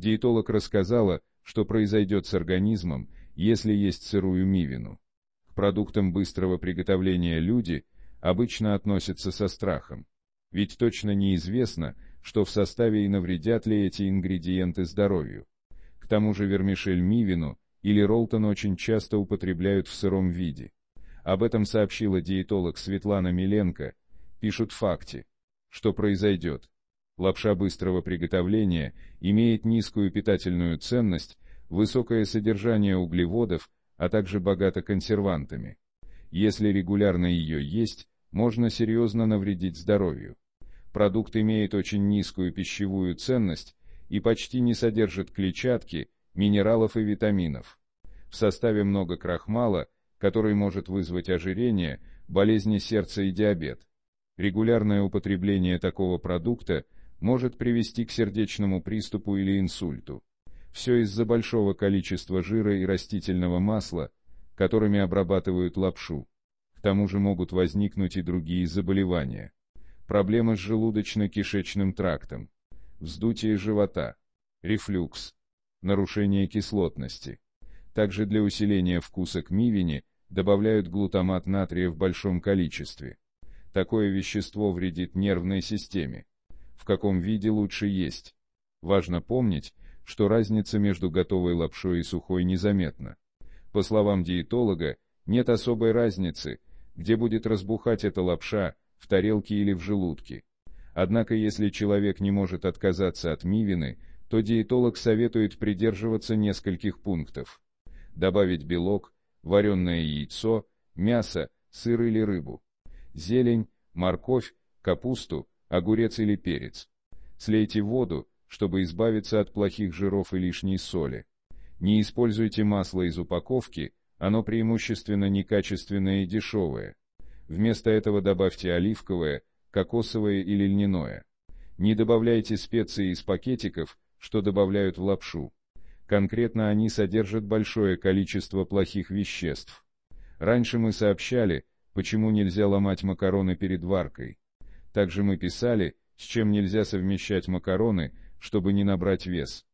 Диетолог рассказала, что произойдет с организмом, если есть сырую мивину. К продуктам быстрого приготовления люди обычно относятся со страхом. Ведь точно неизвестно, что в составе и навредят ли эти ингредиенты здоровью. К тому же вермишель мивину или ролтон очень часто употребляют в сыром виде. Об этом сообщила диетолог Светлана Миленко, пишут факте. Что произойдет, Лапша быстрого приготовления имеет низкую питательную ценность, высокое содержание углеводов, а также богата консервантами. Если регулярно ее есть, можно серьезно навредить здоровью. Продукт имеет очень низкую пищевую ценность и почти не содержит клетчатки, минералов и витаминов. В составе много крахмала, который может вызвать ожирение, болезни сердца и диабет. Регулярное употребление такого продукта – может привести к сердечному приступу или инсульту. Все из-за большого количества жира и растительного масла, которыми обрабатывают лапшу. К тому же могут возникнуть и другие заболевания. Проблемы с желудочно-кишечным трактом, вздутие живота, рефлюкс, нарушение кислотности. Также для усиления вкуса к мивине добавляют глутамат натрия в большом количестве. Такое вещество вредит нервной системе, в каком виде лучше есть. Важно помнить, что разница между готовой лапшой и сухой незаметна. По словам диетолога, нет особой разницы, где будет разбухать эта лапша, в тарелке или в желудке. Однако если человек не может отказаться от мивины, то диетолог советует придерживаться нескольких пунктов. Добавить белок, вареное яйцо, мясо, сыр или рыбу, зелень, морковь, капусту, огурец или перец. Слейте воду, чтобы избавиться от плохих жиров и лишней соли. Не используйте масло из упаковки, оно преимущественно некачественное и дешевое. Вместо этого добавьте оливковое, кокосовое или льняное. Не добавляйте специи из пакетиков, что добавляют в лапшу. Конкретно они содержат большое количество плохих веществ. Раньше мы сообщали, почему нельзя ломать макароны перед варкой. Также мы писали, с чем нельзя совмещать макароны, чтобы не набрать вес.